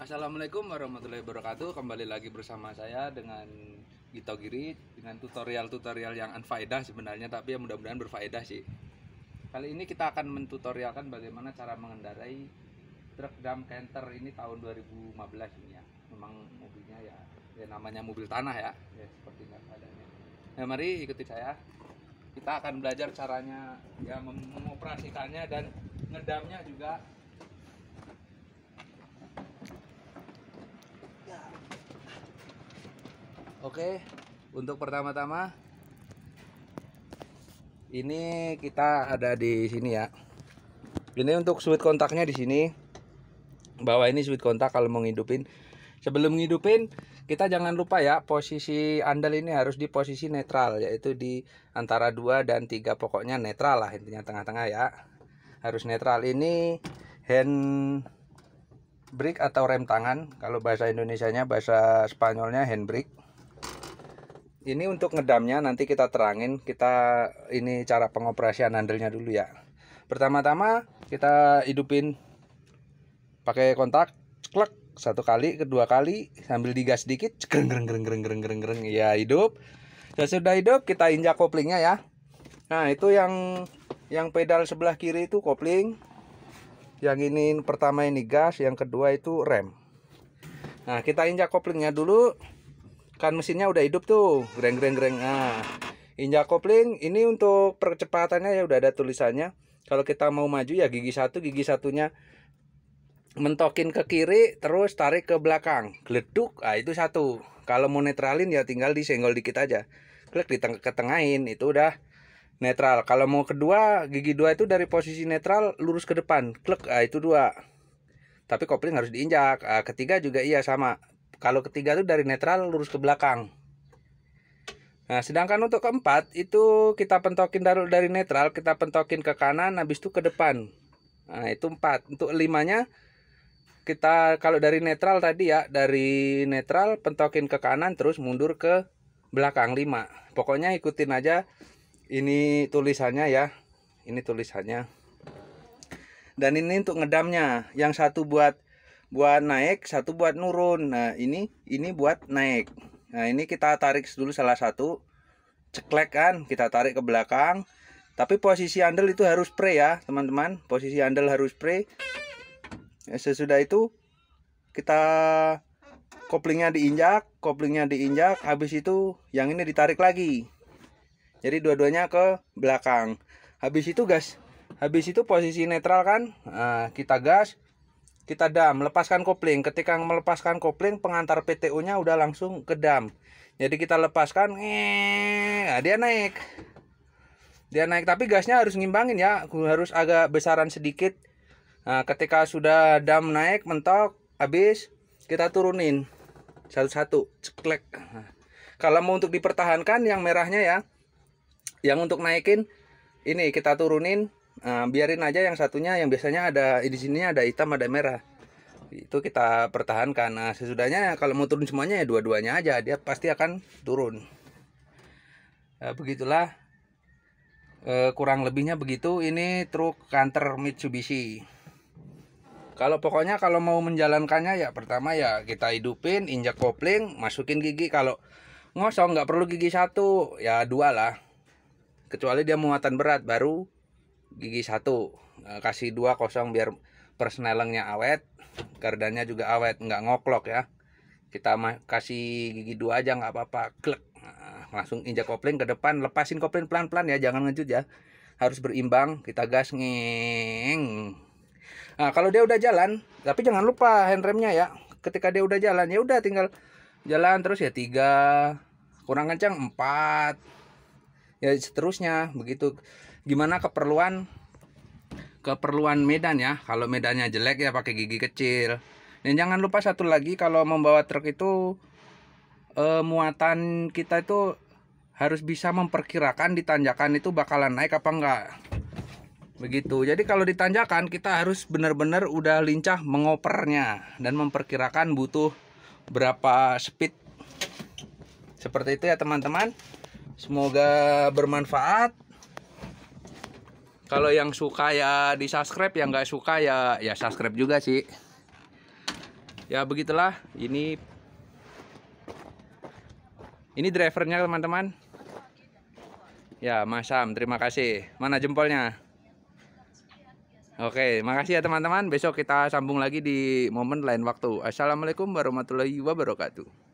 Assalamualaikum warahmatullahi wabarakatuh. Kembali lagi bersama saya dengan Gito Giri dengan tutorial-tutorial yang unfaedah sebenarnya tapi yang mudah-mudahan berfaedah sih. Kali ini kita akan mentutorialkan bagaimana cara mengendarai truk dump canter ini tahun 2015 ini ya. Memang mobilnya ya, ya namanya mobil tanah ya, ya seperti nggak adanya. Nah, mari ikuti saya. Kita akan belajar caranya ya mengoperasikannya dan ngedamnya juga Oke, untuk pertama-tama ini kita ada di sini ya. Ini untuk switch kontaknya di sini. Bawah ini switch kontak kalau mau ngidupin. Sebelum ngidupin, kita jangan lupa ya, posisi andal ini harus di posisi netral, yaitu di antara 2 dan 3 pokoknya netral lah intinya tengah-tengah ya. Harus netral ini hand brake atau rem tangan, kalau bahasa Indonesianya, bahasa Spanyolnya handbrake ini untuk ngedamnya nanti kita terangin kita ini cara pengoperasian handle dulu ya pertama-tama kita hidupin pakai kontak ceklek satu kali kedua kali sambil digas sedikit greng gereng gereng gereng gereng gereng greng ya hidup dan sudah hidup kita injak koplingnya ya nah itu yang yang pedal sebelah kiri itu kopling yang ini pertama ini gas yang kedua itu rem nah kita injak koplingnya dulu kan mesinnya udah hidup tuh greng greng greng nah injak kopling ini untuk percepatannya ya udah ada tulisannya kalau kita mau maju ya gigi satu gigi satunya mentokin ke kiri terus tarik ke belakang geleduk ah itu satu kalau mau netralin ya tinggal disenggol dikit aja klik di tengahin ketengahin itu udah netral kalau mau kedua gigi dua itu dari posisi netral lurus ke depan klik ah itu dua tapi kopling harus diinjak ah, ketiga juga iya sama kalau ketiga itu dari netral lurus ke belakang. Nah, sedangkan untuk keempat itu kita pentokin dari, dari netral, kita pentokin ke kanan, habis itu ke depan. Nah, itu empat. Untuk limanya kita kalau dari netral tadi ya, dari netral pentokin ke kanan terus mundur ke belakang lima. Pokoknya ikutin aja ini tulisannya ya. Ini tulisannya. Dan ini untuk ngedamnya. Yang satu buat buat naik satu buat nurun nah ini ini buat naik nah ini kita tarik dulu salah satu ceklek kan kita tarik ke belakang tapi posisi andel itu harus pre ya teman-teman posisi andel harus pre ya, sesudah itu kita koplingnya diinjak koplingnya diinjak habis itu yang ini ditarik lagi jadi dua-duanya ke belakang habis itu gas habis itu posisi netral kan nah, kita gas kita dam melepaskan kopling ketika melepaskan kopling pengantar PTU nya udah langsung ke dam jadi kita lepaskan eh dia naik dia naik tapi gasnya harus ngimbangin ya harus agak besaran sedikit nah, ketika sudah dam naik mentok habis kita turunin satu-satu ceklek kalau mau untuk dipertahankan yang merahnya ya yang untuk naikin ini kita turunin Nah, biarin aja yang satunya yang biasanya ada di sini ada hitam ada merah itu kita pertahankan nah sesudahnya kalau mau turun semuanya ya dua-duanya aja dia pasti akan turun nah, begitulah eh, kurang lebihnya begitu ini truk kantor Mitsubishi kalau pokoknya kalau mau menjalankannya ya pertama ya kita hidupin injak kopling masukin gigi kalau ngosong nggak perlu gigi satu ya dua lah kecuali dia muatan berat baru gigi satu eh, kasih dua kosong biar persnelengnya awet gardannya juga awet nggak ngoklok ya kita kasih gigi dua aja nggak apa-apa klik nah, langsung injak kopling ke depan lepasin kopling pelan-pelan ya jangan ngejut ya harus berimbang kita gas ngeng nah kalau dia udah jalan tapi jangan lupa handremnya ya ketika dia udah jalan ya udah tinggal jalan terus ya tiga kurang kencang empat ya seterusnya begitu gimana keperluan keperluan medan ya kalau medannya jelek ya pakai gigi kecil dan jangan lupa satu lagi kalau membawa truk itu eh, muatan kita itu harus bisa memperkirakan di tanjakan itu bakalan naik apa enggak begitu jadi kalau di tanjakan kita harus benar-benar udah lincah mengopernya dan memperkirakan butuh berapa speed seperti itu ya teman-teman semoga bermanfaat kalau yang suka ya di subscribe yang nggak suka ya ya subscribe juga sih ya begitulah ini ini drivernya teman-teman ya Mas terima kasih mana jempolnya Oke, makasih ya teman-teman. Besok kita sambung lagi di momen lain waktu. Assalamualaikum warahmatullahi wabarakatuh.